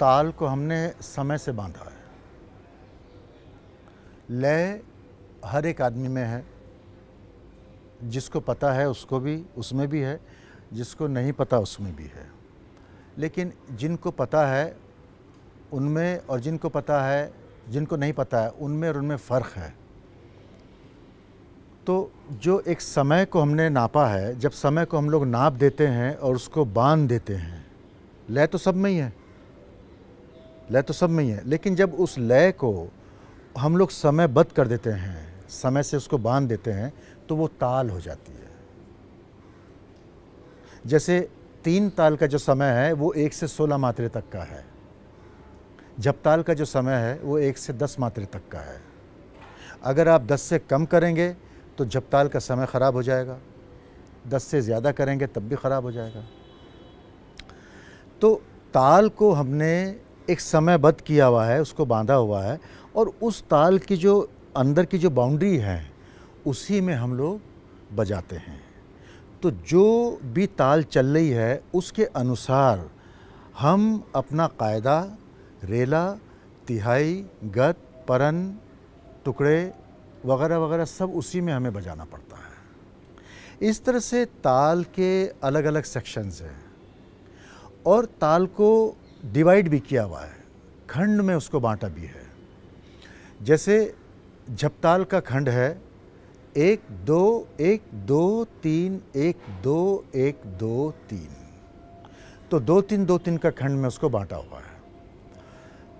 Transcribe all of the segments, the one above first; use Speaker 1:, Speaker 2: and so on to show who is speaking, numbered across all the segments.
Speaker 1: ताल को हमने समय से बांधा है लय हर एक आदमी में है जिसको पता है उसको भी उसमें भी है जिसको नहीं पता उसमें भी है लेकिन जिनको पता है उनमें और जिनको पता है जिनको नहीं पता है उनमें और उनमें फ़र्क है तो जो एक समय को हमने नापा है जब समय को हम लोग नाप देते हैं और उसको बांध देते हैं लय तो सब में ही है लय तो सब में ही है लेकिन जब उस लय को हम लोग समयबद्ध कर देते हैं समय से उसको बांध देते हैं तो वो ताल हो जाती है जैसे तीन ताल का जो समय है वो एक से सोलह मात्रे तक का है जब ताल का जो समय है वो एक से दस मात्रे तक का है अगर आप दस से कम करेंगे तो जब ताल का समय ख़राब हो जाएगा दस से ज़्यादा करेंगे तब भी ख़राब हो जाएगा तो ताल को हमने एक समयबद्ध किया हुआ है उसको बांधा हुआ है और उस ताल की जो अंदर की जो बाउंड्री है उसी में हम लोग बजाते हैं तो जो भी ताल चल रही है उसके अनुसार हम अपना कायदा रेला तिहाई गत परन टुकड़े वगैरह वगैरह सब उसी में हमें बजाना पड़ता है इस तरह से ताल के अलग अलग सेक्शंस हैं और ताल को डिवाइड भी किया हुआ है खंड में उसको बांटा भी है जैसे झपताल का खंड है एक दो एक दो तीन एक दो एक दो तीन तो दो तीन दो तीन का खंड में उसको बांटा हुआ है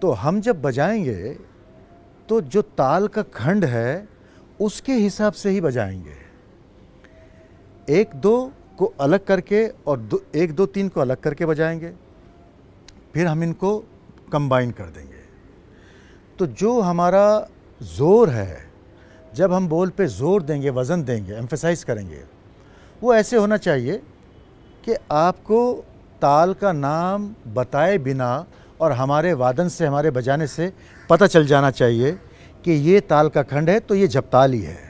Speaker 1: तो हम जब बजाएंगे तो जो ताल का खंड है उसके हिसाब से ही बजाएंगे एक दो को अलग करके और दो एक दो तीन को अलग करके बजाएंगे फिर हम इनको कंबाइन कर देंगे तो जो हमारा ज़ोर है जब हम बोल पे ज़ोर देंगे वज़न देंगे एम्फेसाइज करेंगे वो ऐसे होना चाहिए कि आपको ताल का नाम बताए बिना और हमारे वादन से हमारे बजाने से पता चल जाना चाहिए कि ये ताल का खंड है तो ये जपताल ही है